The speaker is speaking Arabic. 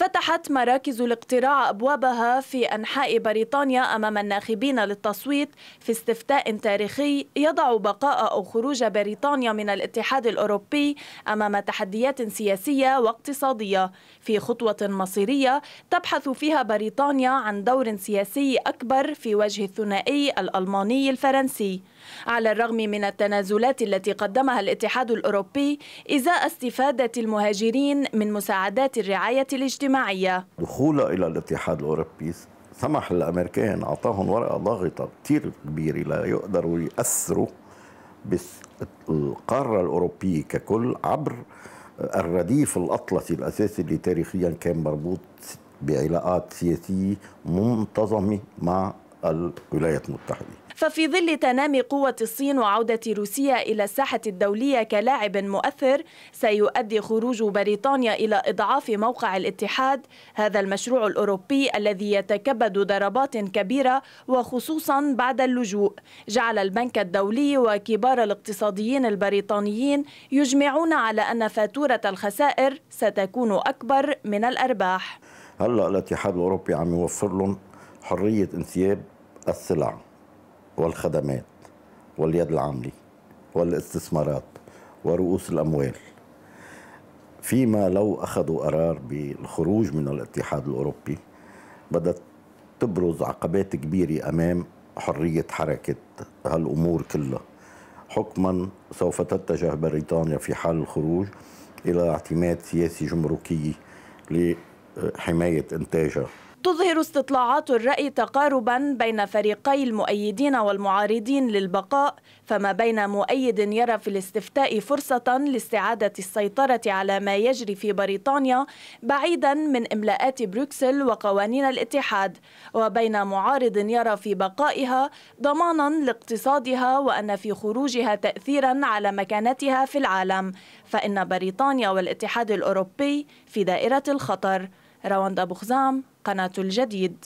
فتحت مراكز الاقتراع أبوابها في أنحاء بريطانيا أمام الناخبين للتصويت في استفتاء تاريخي يضع بقاء أو خروج بريطانيا من الاتحاد الأوروبي أمام تحديات سياسية واقتصادية في خطوة مصيرية تبحث فيها بريطانيا عن دور سياسي أكبر في وجه الثنائي الألماني الفرنسي على الرغم من التنازلات التي قدمها الاتحاد الأوروبي إزاء استفادة المهاجرين من مساعدات الرعاية الاجتماعية الاجتماعية دخوله إلى الاتحاد الأوروبي سمح للأمريكان أعطاهم ورقة ضاغطة كثير كبيرة ليقدروا يأثروا بالقارة الأوروبية ككل عبر الرديف الأطلسي الأساسي اللي تاريخيا كان مربوط بعلاقات سياسية منتظمة مع الولايات المتحدة ففي ظل تنامي قوة الصين وعودة روسيا إلى الساحة الدولية كلاعب مؤثر سيؤدي خروج بريطانيا إلى إضعاف موقع الاتحاد هذا المشروع الأوروبي الذي يتكبد ضربات كبيرة وخصوصا بعد اللجوء جعل البنك الدولي وكبار الاقتصاديين البريطانيين يجمعون على أن فاتورة الخسائر ستكون أكبر من الأرباح هلا الاتحاد الأوروبي عم يوفر لهم حرية انسياب السلع والخدمات واليد العامله والاستثمارات ورؤوس الاموال فيما لو اخذوا قرار بالخروج من الاتحاد الاوروبي بدت تبرز عقبات كبيره امام حريه حركه هالامور كلها حكما سوف تتجه بريطانيا في حال الخروج الى اعتماد سياسي جمركي لحمايه انتاجها تظهر استطلاعات الرأي تقاربا بين فريقي المؤيدين والمعارضين للبقاء فما بين مؤيد يرى في الاستفتاء فرصة لاستعادة السيطرة على ما يجري في بريطانيا بعيدا من إملاءات بروكسل وقوانين الاتحاد وبين معارض يرى في بقائها ضمانا لاقتصادها وأن في خروجها تأثيرا على مكانتها في العالم فإن بريطانيا والاتحاد الأوروبي في دائرة الخطر رواندا أبو خزام قناة الجديد